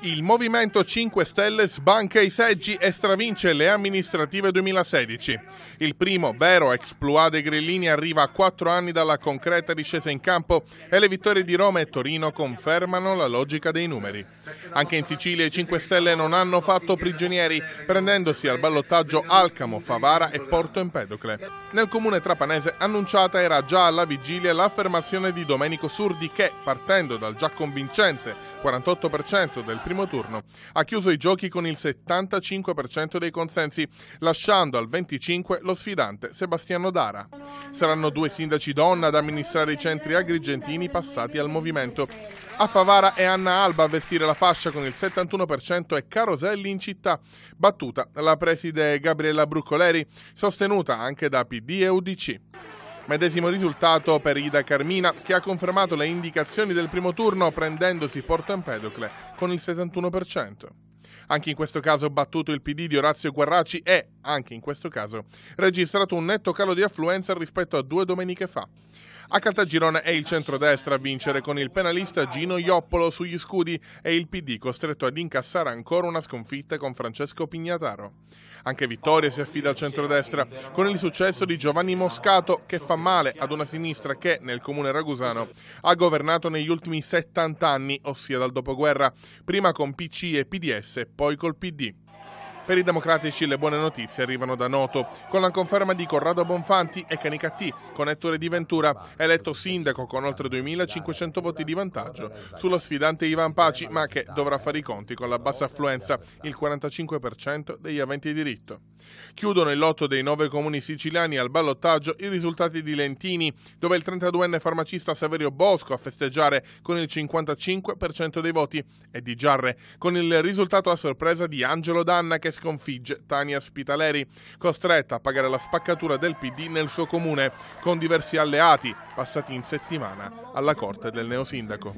Il Movimento 5 Stelle sbanca i seggi e stravince le amministrative 2016. Il primo vero exploit dei grillini arriva a quattro anni dalla concreta discesa in campo e le vittorie di Roma e Torino confermano la logica dei numeri. Anche in Sicilia i 5 Stelle non hanno fatto prigionieri, prendendosi al ballottaggio Alcamo, Favara e Porto Empedocle. Nel comune trapanese annunciata era già alla vigilia l'affermazione di Domenico Surdi che, partendo dal già convincente 48% del primo turno. Ha chiuso i giochi con il 75% dei consensi, lasciando al 25% lo sfidante Sebastiano Dara. Saranno due sindaci donna ad amministrare i centri agrigentini passati al movimento. A Favara è Anna Alba a vestire la fascia con il 71% e Caroselli in città. Battuta la preside Gabriella Bruccoleri, sostenuta anche da PD e UDC. Medesimo risultato per Ida Carmina che ha confermato le indicazioni del primo turno prendendosi Porto Empedocle con il 71%. Anche in questo caso battuto il PD di Orazio Guarraci e, anche in questo caso, registrato un netto calo di affluenza rispetto a due domeniche fa. A Caltagirone è il centrodestra a vincere con il penalista Gino Ioppolo sugli scudi e il PD costretto ad incassare ancora una sconfitta con Francesco Pignataro. Anche Vittoria si affida al centrodestra con il successo di Giovanni Moscato che fa male ad una sinistra che nel comune ragusano ha governato negli ultimi 70 anni, ossia dal dopoguerra, prima con PC e PDS, poi col PD. Per i democratici le buone notizie arrivano da Noto, con la conferma di Corrado Bonfanti e Canicattì, con Ettore Di Ventura, eletto sindaco con oltre 2.500 voti di vantaggio, sullo sfidante Ivan Paci, ma che dovrà fare i conti con la bassa affluenza, il 45% degli aventi diritto. Chiudono il lotto dei nove comuni siciliani al ballottaggio i risultati di Lentini, dove il 32enne farmacista Saverio Bosco a festeggiare con il 55% dei voti, e di Giarre, con il risultato a sorpresa di Angelo Danna che sconfigge Tania Spitaleri, costretta a pagare la spaccatura del PD nel suo comune, con diversi alleati, passati in settimana alla corte del neosindaco.